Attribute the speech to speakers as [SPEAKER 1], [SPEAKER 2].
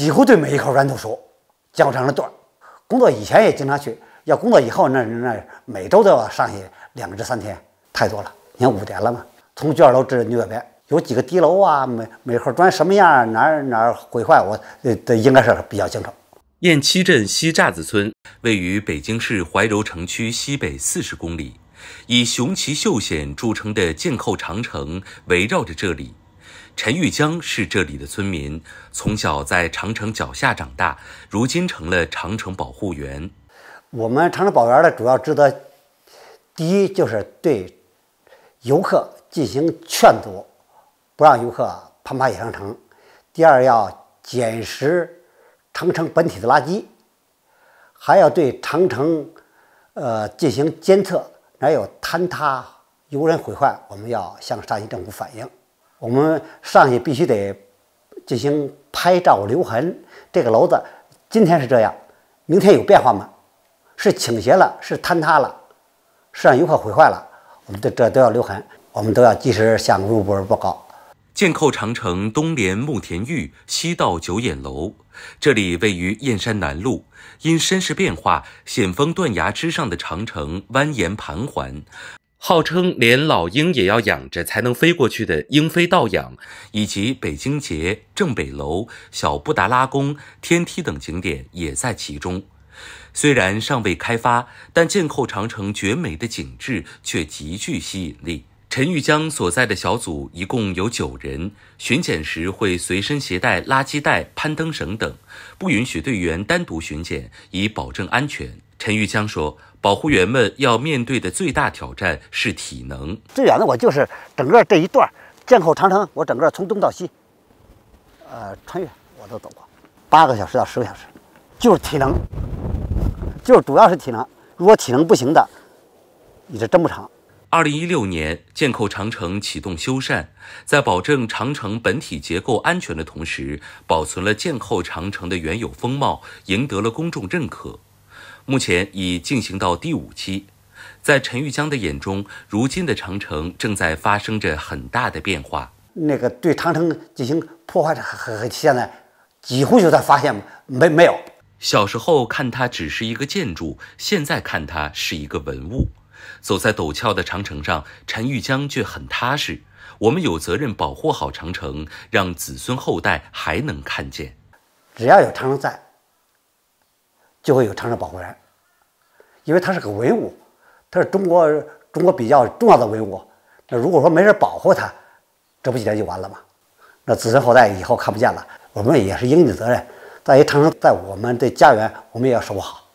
[SPEAKER 1] 几乎对每一口砖都熟，讲成了段工作以前也经常去，要工作以后那那每周都要上去两至三天，太多了。你看五点了吗？从卷二楼至牛角边，有几个低楼啊？每每块砖什么样？哪儿哪儿毁坏？我呃，应该是比较清楚。
[SPEAKER 2] 雁栖镇西栅子村位于北京市怀柔城区西北四十公里，以雄奇秀险著称的箭扣长城围绕着这里。陈玉江是这里的村民，从小在长城脚下长大，如今成了长城保护员。我们长城保
[SPEAKER 1] 护员的主要职责，第一就是对游客进行劝阻，不让游客攀爬野长城；第二要捡拾长城本体的垃圾，还要对长城呃进行监测，哪有坍塌、游人毁坏，我们要向上级政府反映。我们上去必须得进行拍照留痕。这个楼子今天是这样，明天有变化吗？是倾斜了，是坍塌了，是让游客毁坏了，我们这这都要留痕，我们都要及时
[SPEAKER 2] 向入管部门报告。箭扣长城东连慕田峪，西到九眼楼，这里位于燕山南麓，因山势变化，险峰断崖之上的长城蜿蜒盘桓。号称连老鹰也要养着才能飞过去的鹰飞倒养，以及北京街、正北楼、小布达拉宫、天梯等景点也在其中。虽然尚未开发，但箭扣长城绝美的景致却极具吸引力。陈玉江所在的小组一共有九人，巡检时会随身携带垃圾袋、攀登绳等，不允许队员单独巡检，以保证安全。陈玉江说：“保护员们要面对的最大挑战是体能。
[SPEAKER 1] 最远的我就是整个这一段箭扣长城，我整个从东到西，呃，穿越我都走过八个小时到十个小时，就是体能，就是主要是体能。如果体能不行的，你这真不长。”
[SPEAKER 2] 二零一六年，箭扣长城启动修缮，在保证长城本体结构安全的同时，保存了箭扣长城的原有风貌，赢得了公众认可。目前已进行到第五期，在陈玉江的眼中，如今的长城正在发生着很大的变化。那个对长城进行破坏的，现在几乎就在发现没没有。小时候看它只是一个建筑，现在看它是一个文物。走在陡峭的长城上，陈玉江却很踏实。我们有责任保护好长城，让子孙后代还能看见。
[SPEAKER 1] 只要有长城在。就会有长城保护员，因为它是个文物，它是中国中国比较重要的文物。那如果说没人保护它，这不几天就完了吗？那子孙后代以后看不见了，我们也是应尽责任。再一长城在我们的家园，我们也要守护好。